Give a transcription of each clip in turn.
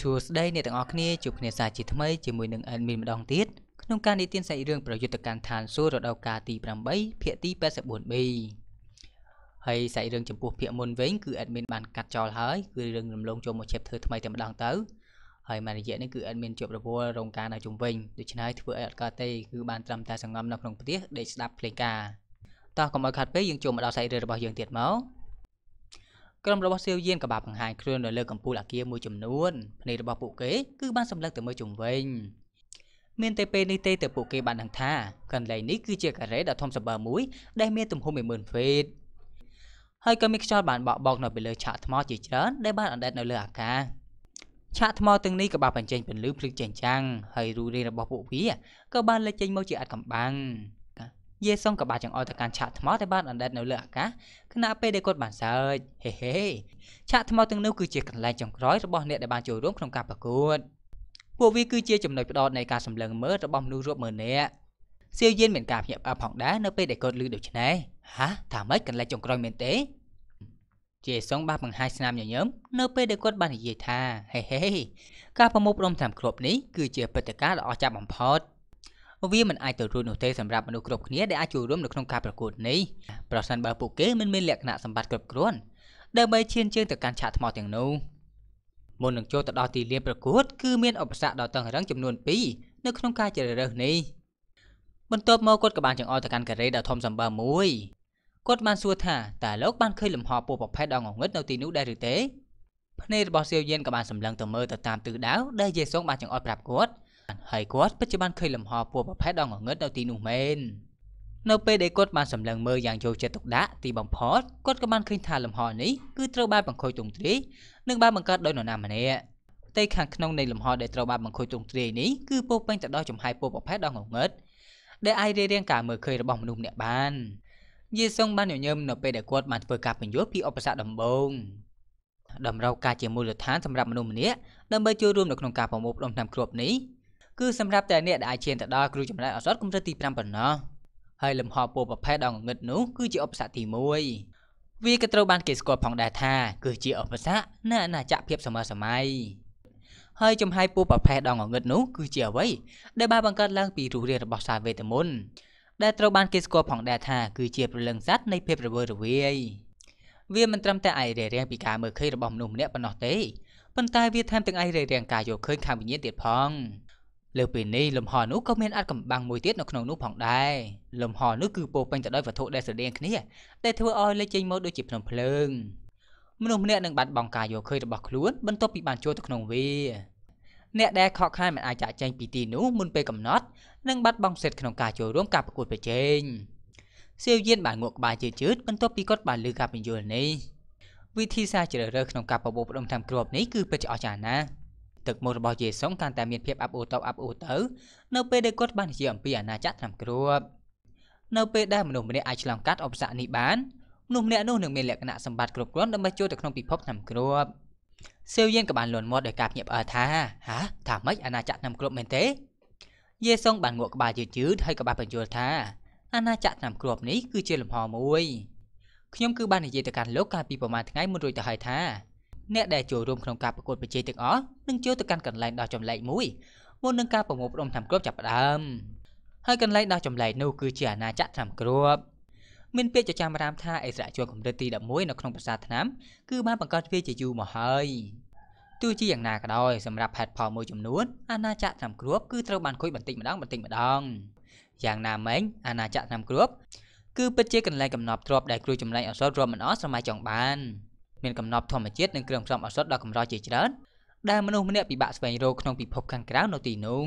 សួស្តីអ្នកទាំងអស់គ្នាជួបគ្នាសាជាថ្មីជាមួយនឹង admin ម្ដងទៀតក្នុងការនិទានសាច់រឿងប្រយុទ្ធកម្មឋានសួគ៌រដូវកាលទី8ភាគទី 84B ហើយសាច់រឿងចំពោះភាគមុនវិញគឺ admin បានកាត់ចោលហើយគឺរឿងរំលងចូលមកជិបធ្វើថ្មីតែម្ដងទៅហើយមករយៈនេះគឺ admin ជាប់រវល់រងការនៅជុំវិញដូច្នេះធ្វើឲ្យអត់កើតទេគឺបានត្រឹមតែសង្ងំនៅក្នុងផ្ទះដេកស្ដាប់ភ្លេងការតោះកុំឲ្យខាត់ពេលយើងចូលមកដល់សាច់រឿងរបស់យើងទៀតមកក្រុមរបស់សៀវយានក៏បានបង្ហាញខ្លួននៅលើកំពូលអាគារមួយចំនួនភ្នែករបស់ពួកគេគឺបានសម្លឹងទៅមើលជុំវិញមានតែពេលនេះទេទៅពួកគេបានដឹងថាកន្លែងនេះគឺជាការ៉េដ៏ធំសម្បើមួយដែលមានទំហំ10000ហ្វេតហើយក៏មានខ្យល់បានបក់បោកនៅពីលើឆាកថ្មជាច្រើនដែលបានអណ្ដែតនៅលើអាកាសឆាកថ្មទាំងនេះក៏បានបញ្ចេញពន្លឺភ្លឺចែងចាំងហើយរូបរាងរបស់ពួកវាក៏បានលេចចេញមកជាអាត់កំបាំងយេសុងក៏បាចង្អុលទៅកាន់ឆាកថ្មដែលបានអណ្ដែតនៅលើអាកាសខណៈពេលដែលគាត់បានសើចហេហេឆាកថ្មទាំងនោះគឺជាកន្លែងចុងក្រោយរបស់អ្នកដែលបានចូលរួមក្នុងការប្រកួតពួកវាគឺជាចំណុចផ្ដោតនៃការសម្លឹងមើលរបស់មនុស្សរាប់ម៉ឺននាក់សៀវយានមានការភ្ញាក់ផ្អើលផងដែរនៅពេលដែលគាត់ឮដូច្នេះហាថាម៉េចកន្លែងចុងក្រោយមែនទេជាសុងបានបង្ហាញស្នាមញញឹមនៅពេលដែលគាត់បាននិយាយថាហេហេការប្រមូលផ្ដុំតាមគ្រាប់នេះគឺជាព្រឹត្តិការណ៍ដ៏អស្ចារ្យបំផុត។វាមិនអាចទៅរួចនោះទេសម្រាប់មនុស្សគ្រប់គ្នាដែលអាចចូលរួមនៅក្នុងការប្រកួតនេះប្រសិនបើពួកគេមិនមានលក្ខណៈសម្បត្តិគ្រប់គ្រាន់ដើម្បីឈានជើងទៅកាន់ឆាកថ្មទាំងនោះមុននឹងចូលទៅដល់ទីលានប្រកួតគឺមានឧបសគ្គដល់តឹងរឹងចំនួន2នៅក្នុងការជ្រើសរើសនេះបន្ទាប់មកគាត់ក៏បានចង្អុលទៅកាន់ការ៉េដ៏ធំសម្បើមួយគាត់បានសួរថាតើលោកបានឃើញលំហពូប្រភេទដ៏ងងឹតនៅទីនោះដែរឬទេភ្នែករបស់សៀវយិនក៏បានសម្លឹងទៅមើលទៅតាមទិសដៅដែលយេសុងបានចង្អុលប្រាប់គាត់ហើយគាត់ពិតជាបានឃើញលំហពណ៌ប្រភេទដ៏ងងឹតនៅទីនោះមែននៅពេលដែលគាត់បានសម្លឹងមើលយ៉ាងយកចិត្តទុកដាក់ទីបំផុតគាត់ក៏បានឃើញថាលំហនេះគឺត្រូវបានបង្ខូចទ្រង់ទ្រាយនិងបានបង្កើតដោយនរណាម្នាក់ផ្ទៃខាងក្នុងនៃលំហដែលត្រូវបានបង្ខូចទ្រង់ទ្រាយនេះគឺពោពេញទៅដោយចំហាយពណ៌ប្រភេទដ៏ងងឹតដែលអាចរារាំងការមើលឃើញរបស់មនុស្សម្នាក់បានយេសុងបានញញឹមនៅពេលដែលគាត់បានធ្វើការពន្យល់ពីឧបសគ្គដំបូងតម្រូវការជាមូលដ្ឋានសម្រាប់មនុស្សម្នាក់ដើម្បីចូលរួមនៅក្នុងការប្រមូលផ្ដុំថ្នាំគ្រាប់នេះគឺសម្រាប់តែអ្នកដែលអាចឈានទៅដល់គ្រូចំណេះអសរកម្រិតទី5ប៉ុណ្ណោះហើយលំហពោប្រភេទដល់ងងឹតនោះគឺជាឧបសគ្គទី1វាក៏ត្រូវបានគេស្គាល់ផងដែរថា គឺជាឧបសគ្គនៃអាណាចក្រភាពសម័យសម័យហើយចំហាយពោប្រភេទដល់ងងឹតនោះគឺជាអ្វីដែលបានបង្កើតឡើងពីរូបរាងរបស់សាវេតមុនដែលត្រូវបានគេស្គាល់ផងដែរថាគឺជាព្រលឹងសត្វនៃភាពរវើរវាយវាមិនត្រឹមតែអាយរេរាំងពីការមើលឃើញរបស់មនុស្សម្នាក់ប៉ុណ្ណោះទេប៉ុន្តែវាថែមទាំងអាយរេរាំងការយល់ឃើញខាងវិញ្ញាណទៀតផងលើពីនេះលំហនោះក៏មានអាចកំបាំងមួយទៀតនៅក្នុងនោះផងដែរលំហនោះគឺពោពេញទៅដោយវត្ថុដែលស្រដៀងគ្នាដែលធ្វើឲ្យលេចចេញមកដូចជាភ្នំភ្លើងមនុស្សម្នាក់នឹងបាត់បង់ការយល់ឃើញរបស់ខ្លួន បន្ទាប់ពីបានចូលទៅក្នុងវាអ្នកដែលខកខានមិនអាចចាក់ចែងពីទីនោះមុនពេលកំណត់នឹងបាត់បង់សិទ្ធិក្នុងការចូលរួមការប្រកួតប្រជែងសាវយានបានងក់ក្បាលជឿជឿតបន្ទាប់ពីគាត់បានលើការពន្យល់នេះវិធីសាស្ត្រជ្រើសរើសក្នុងការប្រមូលផ្ដុំតាមគ្រាប់នេះគឺពិតជាអស្ចារ្យណាស់ទឹកមុខរបស់យេសុងកាន់តែមានភាពអាប់អួរទៅអាប់អួរទៅនៅពេលដែលគាត់បាននិយាយអំពីអាណាចក្រឆ្នាំគ្រាប់នៅពេលដែលមនុស្សម្នាក់អាចឆ្លងកាត់ឧបសគ្គនេះបានមនុស្សម្នាក់នោះនឹងមានលក្ខណៈសម្បត្តិគ្រប់គ្រាន់ដើម្បីចូលទៅក្នុងពិភពឆ្នាំគ្រាប់សាវយានក៏បានលន់មាត់ដោយការភ្ញាក់ផ្អើលថាហាថាម៉េចអាណាចក្រឆ្នាំគ្រាប់មែនទេយេសុងបានងក់ក្បាលយឺតយឺតហើយក៏បានបញ្យល់ថាអាណាចក្រឆ្នាំគ្រាប់នេះគឺជាលំហមួយ ខ្ញុំគឺបាននិយាយទៅកាន់លោកកាលពីប្រហែលថ្ងៃមុនរួចទៅហើយថាអ្នកដែលចូលរួមក្នុងការប្រកួតប្រជែងទាំងអស់នឹងចូលទៅកាន់កន្លែងដោះចម្លែកមួយមុននឹងការប្រមូលផ្ដុំថ្នាំគ្រាប់ចាប់ផ្ដើមហើយកន្លែងដោះចម្លែកនោះគឺជាអាណាចក្រថ្នាំគ្រាប់មានពាក្យចចាមរាមថាអិសរាជជនកម្រិតទី11នៅក្នុងប្រាសាទថ្នាំគឺបានបង្កើតវាជាយូរមកហើយទោះជាយ៉ាងណាក៏ដោយសម្រាប់ផេតផលមួយចំនួនអាណាចក្រថ្នាំគ្រាប់គឺត្រូវបានខូចបន្តិចម្ដងបន្តិចម្ដងយ៉ាងណាមិញអាណាចក្រថ្នាំគ្រាប់គឺពិតជាកន្លែងកំណប់ទ្របដែលគ្រូចម្លែងអសររាប់មិនអស់សម័យចុងបានមានកំណប់ធម្មជាតិនិងគ្រឿងផ្សំឱសថដ៏កម្រជាច្រើនដែលមនុស្សម្នាក់ពិបាកស្វែងរកក្នុងពិភពខាងក្រៅនៅទីនោះ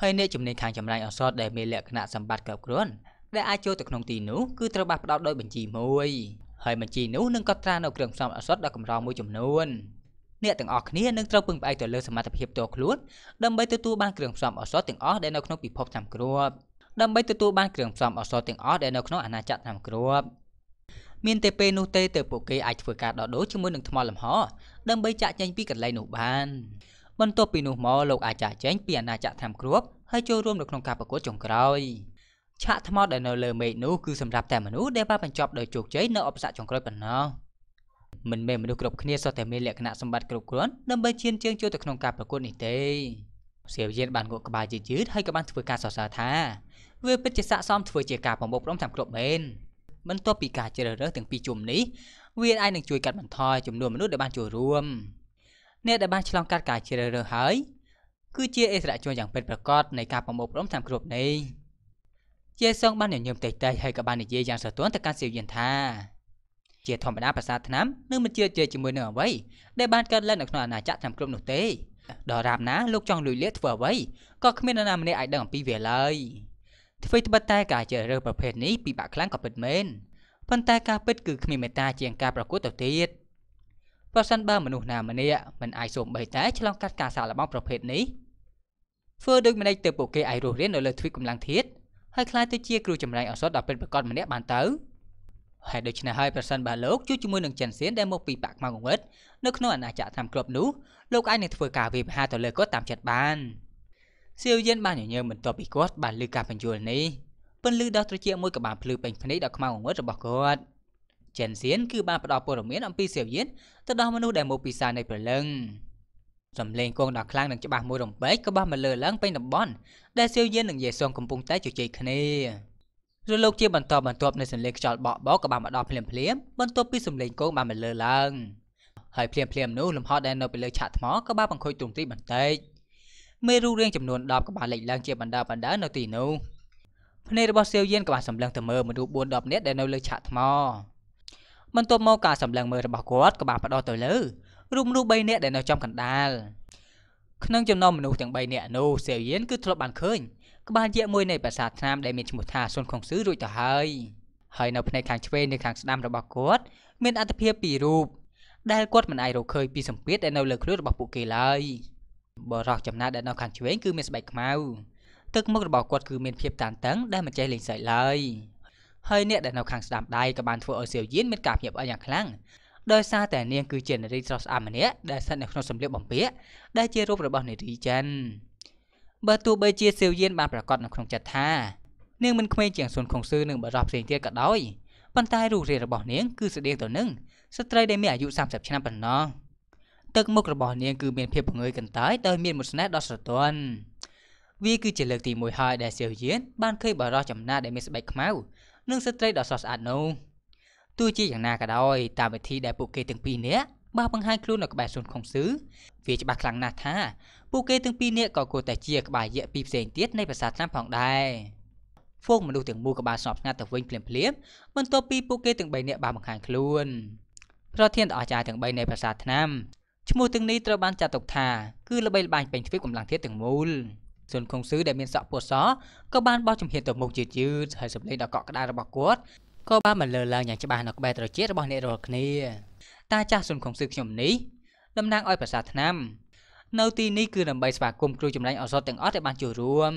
ហើយអ្នកជំនាញខាងចម្រាញ់ឱសថដែលមានលក្ខណៈសម្បត្តិគ្រប់គ្រាន់ដែលអាចចូលទៅក្នុងទីនោះគឺត្រូវបានផ្ដល់ដោយបញ្ជីមួយហើយបញ្ជីនោះនឹងកត់ត្រានៅគ្រឿងផ្សំឱសថដ៏កម្រមួយចំនួនអ្នកទាំងអស់គ្នានឹងត្រូវពឹងផ្អែកទៅលើសមត្ថភាពផ្ទាល់ខ្លួនដើម្បីទទួលបានគ្រឿងផ្សំឱសថទាំងអស់ដែលនៅក្នុងពិភពតាមគ្រាប់ដើម្បីទទួលបានគ្រឿងផ្សំឱសថទាំងអស់ដែលនៅក្នុងអាណាចក្រតាមគ្រាប់មានតែពេលនោះទេទើបពួកគេអាចធ្វើការដោះដូរជាមួយនឹងថ្មលំហដើម្បីចាក់ចែងពីកន្លែងនោះបានបន្ទាប់ពីនោះមកលោកអាចចាក់ចែងពីអាណាចក្រតាមគ្រាប់ហើយចូលរួមនៅក្នុងការប្រកួតចុងក្រោយឆាកថ្មដែលនៅលើមេឃនោះគឺសម្រាប់តែមនុស្សដែលបានបញ្ចប់ដោយជោគជ័យនៅអបសគ្គចុងក្រោយប៉ុណ្ណោះមិនមែនមនុស្សគ្រប់គ្នាសុទ្ធតែមានលក្ខណៈសម្បត្តិគ្រប់គ្រាន់ដើម្បីឈានជើងចូលទៅក្នុងការប្រកួតនេះទេសៀវយានបានងក់ក្បាលយឺតៗហើយក៏បានធ្វើការសរសើរថាវាពិតជាស័ក្តិសមធ្វើជាការប្រមុខព្រមតាមគ្រប់មែនបន្ទាប់ពីការជ្រើសរើសទាំងពីរជុំនេះវាអាចនឹងជួយកាត់បន្ថយចំនួនមនុស្សដែលបានចូលរួមអ្នកដែលបានឆ្លងកាត់ការជ្រើសរើសហើយ គឺជាអិសរជនយ៉ាងពិតប្រាកដនៃការប្រមូលផ្ដុំតាមគ្រប់នេះជាសងបានញញឹមតេតេហើយក៏បាននិយាយយ៉ាងស្រទន់ទៅកាន់សៀវយានថាជាធម្មតាប្រសាថ្នាំនឹងមិនជឿជឿជាមួយនឹងអ្វីដែលបានកើតឡើងនៅក្នុងអាណាចក្រតាមគ្រប់នោះទេដរាបណាលោកចង់លួចលាក់ធ្វើអ្វីក៏គ្មាននរណាម្នាក់អាចដឹងអំពីវាឡើយ។អ្វីត្បិតតែការជ្រើសរើសប្រភេទនេះពិបាកខ្លាំងក៏ពិតមែនប៉ុន្តែការពិតគឺគ្មានមេត្តាជាងការប្រកួតទៅទៀតប្រសិនបើមនុស្សណាម្នាក់មិនអាចសូម្បីតែឆ្លងកាត់ការសាកល្បងប្រភេទនេះធ្វើដូចម្តេចទៅពួកគេអាចរស់រាននៅលើទ្វីបកម្លាំងធាតុហើយក្លាយទៅជា គ្រូចម្រាញ់អសរដល់ពិតប្រាកដម្នាក់បានទៅហើយដូច្នេះហើយប្រសិនបើលោកជួបជាមួយនឹងចិនសៀនដែលមកពីបាក់ខ្មៅងងឹតនៅក្នុងអាណាចក្រតាមក្របនោះលោកអាចនឹងធ្វើការវិបហាទៅលើគាត់តាមចិត្តបាន។សៀវយិនបានញញើមបន្ទាប់ពីគាត់បានលើការបញ្យល់នេះពន្លឺដ៏ត្រជាក់មួយក៏បានភ្លឺពេញភ្នែកដល់ខ្មៅងងឹតរបស់គាត់ចិនសៀនគឺបានផ្ដល់ព័ត៌មានអំពីសៀវយិនទៅដល់មនុស្សដែលមកពីសារនៃព្រលឹងសំឡេងគងដ៏ខ្លាំងនិងច្បាស់មួយរំពេចក៏បានមកលើឡើងពេញតំបន់ដែលសៀវយិននិងយេសុងកំពុងតែជជែកគ្នារលកជាបន្តបន្ទាប់នៃសំឡេងខ្យល់បក់បោកក៏បានមកដល់ភ្លាមភ្លាមបន្ទាប់ពីសំឡេងគងបានមកលើឡើងហើយភ្លាមភ្លាមនោះលំហដែលនៅពីលើឆាកថ្មក៏បានបង្ខូចទ្រង់ទ្រីបន្តិចមេរូបរាងចំនួន10ក៏បានលេចឡើងជាបណ្ដាបណ្ដានៅទីនោះភ្នែករបស់សាវយានក៏បានសម្លឹងទៅមើលមនុស្ស4 10នាក់ដែលនៅលើឆាកថ្មបន្ទាប់មកការសម្លឹងមើលរបស់គាត់ក៏បានផ្ដោតទៅលើរូបមនុស្ស3នាក់ដែលនៅចំកណ្ដាលក្នុងចំណោមមនុស្សទាំង3នាក់នោះសាវយានគឺ ធ្លាប់បានឃើញក្បាលយកមួយនៃប្រាសាទថ្នាំដែលមានឈ្មោះថាសុនខុងស៊ឺរួចទៅហើយហើយនៅផ្នែកខាងឆ្វេងនិងខាងស្ដាំរបស់គាត់មានអត្ថភាពពីររូបដែលគាត់មិនអាចរកឃើញពីសម្ពាធដែលនៅលើខ្លួនរបស់ពួកគេឡើយ។បរោះចំណាដែលនៅខាងឆ្វេងគឺមានស្បែកខ្មៅទឹកមុខរបស់គាត់គឺមានភាពតានតឹងដែលមិនចេះលេងសើចឡើយហើយអ្នកដែលនៅខាងស្ដាំដៃក៏បានធ្វើឲ្យសៀវយៀនមានការភ្ញាក់ផ្អើលយ៉ាងខ្លាំងដោយសារតែ នាងគឺជានារីស្រស់ស្អាតម្នាក់ដែលស្ថិតនៅក្នុងសម្លៀកបំពាក់ដែលជារូបរបស់នារីចិនបើទោះបីជាសៀវយៀនបានប្រកាសនៅក្នុងចិត្តថានាងមិនក្មេងជាងសុនខុងស៊ឺនិងបរោះផ្សេងទៀតក៏ដោយប៉ុន្តែរូបរាងរបស់នាងគឺស្តៀងទៅនឹងស្ត្រីដែលមានអាយុ30ឆ្នាំប៉ុណ្ណោះទឹកមុខរបស់នាងគឺមានភាពងើយកន្តើយដោយមានមន្តស្នេហ៍ដ៏ស្រទន់វាគឺជាលើកទី1ហើយដែលសៀវយៀនបានឃើញបរិះចំណាដែលមានស្បែកខ្មៅនិងស្ត្រីដ៏ស្រស់ស្អាតនោះទោះជាយ៉ាងណាក៏ដោយតាមវិធីដែលពួកគេទាំងពីរនាក់បានបង្ហាញខ្លួននៅក្បែរសួនខុងស៊ឺវាច្បាស់ខ្លាំងណាស់ថា ពួកគេទាំងពីរនាក់ក៏គួរតែជាក្បាលយៈពីរផ្សេងទៀតនៃប្រាសាទឆ្នាំផងដែរហ្វូងមនុស្សទាំងមូលក៏បានស្ងប់ស្ងាត់ទៅវិញភ្លាមភ្លាមបន្ទាប់ពីពួកគេទាំង3នាក់បានបង្ហាញខ្លួនប្រធានដ៏អស្ចារ្យទាំង3នៃប្រាសាទឆ្នាំឈ្មោះទាំងនេះត្រូវបានចាត់ទុកថាគឺល្បីល្បាញពេញទ្វីបកម្លាំងធាតុទាំងមូលសុនខុងស៊ឺដែលមានសក់ពោះសក៏បានបោះជំហានទៅមុខយឺតយឺតហើយសម្លេងដ៏កក់ក្ដៅរបស់គាត់ក៏បានបន្លឺឡើងយ៉ាងច្បាស់នៅក្បែរត្រចៀករបស់អ្នករាល់គ្នាតាចាស់សុនខុងស៊ឺខ្ញុំនេះតំណាងឲ្យប្រសាថ្នាំ នៅទីនេះគឺដើម្បីស្វាគមន៍គ្រូចម្រាញ់អសតទាំងអស់ដែលបានចូលរួម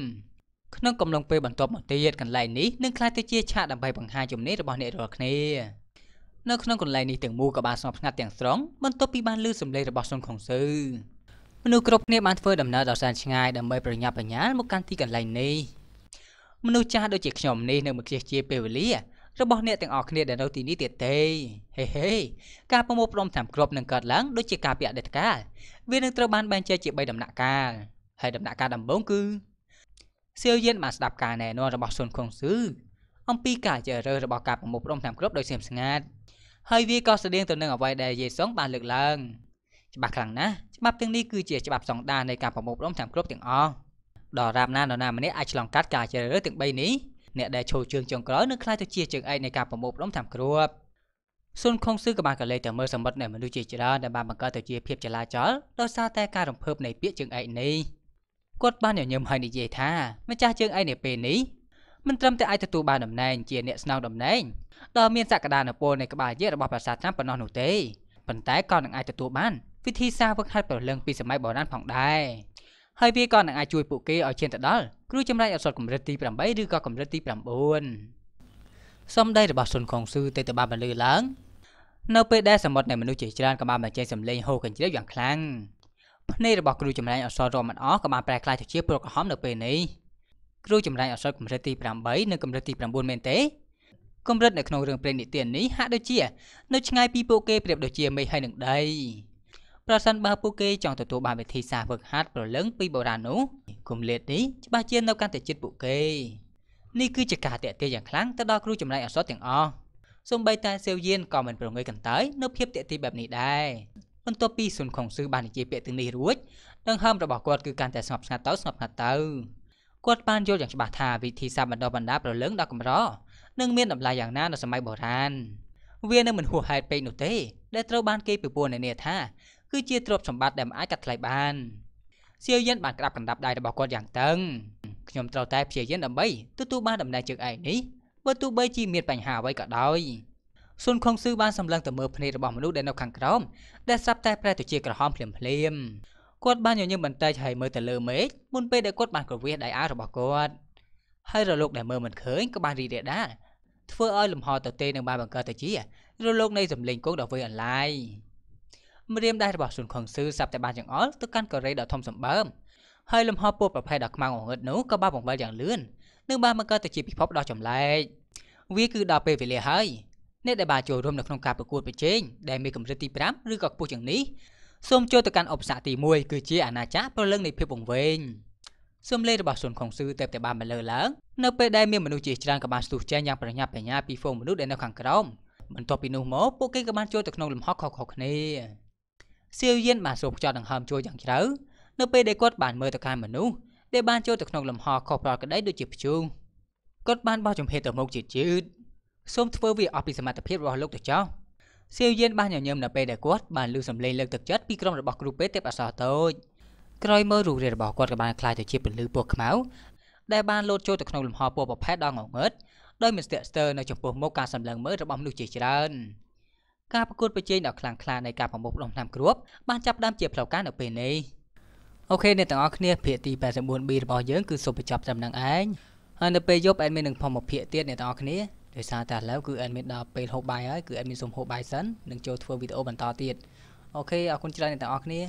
ក្នុងកំឡុងពេលបន្ទាប់មកទៀតកន្លែងនេះនឹងក្លាយទៅជាឆាកដើម្បីបង្ហាញជំនាញរបស់អ្នករាល់គ្នានៅក្នុងកន្លែងនេះទាំងមូលក៏បានស្ងប់ស្ងាត់ទាំងស្រុងបន្ទាប់ពីបានឮសម្លេងរបស់សុនខុងស៊ឺមនុស្សគ្រប់គ្នាបានធ្វើដំណើរដ៏សែនឆ្ងាយដើម្បីប្រញាប់ប្រញាល់មកកាន់ទីកន្លែងនេះមនុស្សចាស់ដូចជាខ្ញុំនេះនៅមកជះជា ពេលវេលា របស់អ្នកទាំងអស់គ្នាដែលនៅទីនេះទៀតទេហេហេការប្រមូលផ្ដុំតាមក្របនឹងកើតឡើងដូចជាការពាក់ដេតកាលវានឹងត្រូវបានបែងចែកជា3ដំណាក់កាលហើយដំណាក់កាលដំបូងគឺសៀវយានបានស្ដាប់ការណែនាំរបស់សុនខុងស៊ឺអំពីការជ្រើសរើសរបស់ការប្រមូលផ្ដុំថ្នាំគ្រាប់ដោយស្ងៀមស្ងាត់ហើយវាក៏ស្តៀងទៅនឹងអ្វីដែលយេសុងបានលើកឡើងច្បាស់ខ្លាំងណាស់ច្បាប់ទាំងនេះគឺជាច្បាប់សង្ដានៃការប្រមូលផ្ដុំថ្នាំគ្រាប់ទាំងអស់ដល់រាបណានរណាម្នាក់អាចឆ្លងកាត់ការជ្រើសរើសទាំង3នេះអ្នកដែលឈរជើងចុងក្រោយនឹងក្លាយទៅជាជើងឯកនៃការប្រមូលផ្ដុំថ្នាំគ្រាប់សុនខុងស៊ឺក៏បានកលេចទៅមើលសម្បត្តិនៃមនុស្សជាច្រើនដែលបានបង្កើតទៅជាភាពចលាចលដោយសារតែការរំភើបនៃពាក្យជើងឯកនេះគាត់បានញញឹមហើយនិយាយថាម្ចាស់ជើងឯកនៅពេលនេះមិនត្រឹមតែអាចទទួលបានតំណែងជាអ្នកស្នងតំណែងដ៏មានសក្តានុពលនៃក្បាលយិរបស់ប្រាសាទត្រាំប៉ុណ្ណោះនោះទេប៉ុន្តែក៏នឹងអាចទទួលបាន វិធីសាស្ត្រវឹកហាត់ប្រលឹងពីសម័យបុរាណផងដែរហើយវាក៏នឹងអាចជួយពួកគេឲ្យឈានទៅដល់គ្រូចម្រាញ់អក្សរកម្រិតទី8ឬក៏កម្រិតទី9សំដីរបស់សុនខុងស៊ឺទៅទៅបានបន្លឺឡើង នៅ ពេលដែលសមុទ្រនៃមនុស្សជាច្រើនក៏បានបញ្ចេញសម្លេងហូរកញ្ជ្រៀវយ៉ាងខ្លាំងភ្នែករបស់គ្រូចម្រាញ់អក្សររមមិនអស់ក៏បានប្រែក្លាយទៅជាព្រកហមនៅពេលនេះគ្រូចម្រាញ់អសរកម្រិតទី8និងកម្រិតទី9មែនទេកម្រិតនៅក្នុងរឿងព្រេងនិទាននេះហាក់ដូចជានៅឆ្ងាយពីពួកគេប្រៀបដូចជាមេឃហើយនឹងដីប្រសិនបើពួកគេចង់ទទួលបានវិធីសាស្ត្រហ្វឹកហាត់ប្រលឹងពីបុរាណនោះគម្លាតនេះច្បាស់ជានៅកាន់តែជិតពួកគេនេះគឺជាការតេទៀយ៉ាងខ្លាំងទៅដល់គ្រូចម្រាញ់អសរទាំងអស់សូម្បីតែសាវយានក៏មិនប្រងើយកន្តើយនៅភាពតេទៀបែបនេះដែរបន្ទាប់ពីសុនខុងស៊ឺបាននិយាយពាក្យទាំងនេះរួចដង្ហើមរបស់គាត់គឺកាន់តែស្ងប់ស្ងាត់ទៅស្ងប់ស្ងាត់ទៅគាត់បានយល់យ៉ាងច្បាស់ថាវិធីសាស្ត្របណ្ដុះបណ្ដាលប្រលឹងដល់កម្រនឹងមានតម្លៃយ៉ាងណានៅសម័យបុរាណវានឹងមិនហួសហេតុពេកនោះទេដែលត្រូវបានគេពិពណ៌នានាថាគឺជាទ្រព្យសម្បត្តិដែលមិនអាចកាត់ថ្លៃបានសៀវយិនបានក្រាបកណ្ដាប់ដៃរបស់គាត់យ៉ាងតឹងខ្ញុំត្រូវតែព្យាយាមដើម្បីទទួលបានដំណែងជើងឯងនេះបើទោះបីជាមានបញ្ហាអ្វីក៏ដោយស៊ុនខុងស៊ឺបានសម្លឹងទៅមើលភ្នែករបស់មនុស្សដែលនៅខាងក្រោមដែលស្រាប់តែប្រែទៅជាក្រហមភ្លាមៗគាត់បានញញឹមបន្តិចហើយមើលទៅលើមេឃមុនពេលដែលគាត់បានគ្រវាសដៃអាវរបស់គាត់ហើយរលកដែលមើលមិនឃើញក៏បានរីករាលដាលធ្វើឲ្យលំហទៅទេនឹងបានបង្កើតទៅជារលកនៃសម្លេងគោកដ៏វែងអន្លាយម្រាមដៃរបស់ស៊ុនខុងស៊ឺសាប់តែបានចង្អុលទៅកាន់កូរ៉េដ៏ធំសម្បើមហើយលំហពួរប្រភេទដ៏ខ្មៅងងឹតនោះក៏បានបង្វិលយ៉ាងលឿននឹងបានបង្កើតទៅជាពិភពដ៏ចម្លែកវាគឺដល់ពេលវេលាហើយអ្នកដែលបានចូលរួមនៅក្នុងការប្រកួតប្រជែងដែលមានកម្រិតទី5ឬក៏ខ្ពស់ជាងនេះសូមចូលទៅកាន់ឧបសគ្គទី1គឺជាអាណាចក្រប្រលឹងនៃភាពវង្វេងសំឡេងរបស់សុនខុងស៊ឺតែបតែបានបន្លឺឡើងនៅពេលដែលមានមនុស្សជាច្រើនក៏បានស្ទុះចែងយ៉ាងប្រញាប់ប្រញាល់ពីហ្វូងមនុស្សដែលនៅខាងក្រោមបន្ទាប់ពីនោះមកពួកគេក៏បានចូលទៅក្នុងលំហខុសៗគ្នាសៀវយានបានសូមខ្ចត់ដង្ហើមចូលយ៉ាងជ្រៅនៅពេលដែលគាត់បានមើលទៅកាន់មនុស្សដែលបានចូលទៅក្នុងលំហខុសប្រក្រតីដូចជាព្យូគាត់បានបោះចំហេះទៅមុខជាជឿតសូមធ្វើវាអស់ពីសមត្ថភាពរបស់លោកទៅចោះសៀវយេនបានញញឹមនៅពេលដែលគាត់បានលើសំឡេងលើកទឹកចិត្តពីក្រុមរបស់គ្រូពេទ្យទេពអសរតូចក្រោយមើលរូបរាងរបស់គាត់ក៏បានคล้ายទៅជាពន្លឺពណ៌ខ្មៅដែលបានលោតចូលទៅក្នុងលំហពណ៌ប្រផេះដល់ងងឹតដោយមានស្ទាក់ស្ទើរនៅចំពោះមុខការសម្លឹងមើលរបស់មនុស្សជាច្រើនការប្រកួតប្រជែងដ៏ខ្លាំងក្លានៃការប្រមូលផ្ដុំថ្នាំគ្រាប់បានចាប់ផ្ដើមជាផ្លូវការនៅពេលនេះអូខេអ្នកទាំងអស់គ្នាភាគទី 89B របស់យើងគឺសូមបញ្ចប់ត្រឹមនឹងឯងហើយនៅពេលយប់អេដមីននឹងផុសមកភាគទៀតអ្នកទាំងអស់គ្នាដោយសារតែឥឡូវគឺអេមីនដល់ពេលហូបបាយហើយគឺអេមីនសូមហូបបាយសិននឹងចូលធ្វើវីដេអូបន្តទៀតអូខេអរគុណច្រើនអ្នកទាំងអស់គ្នា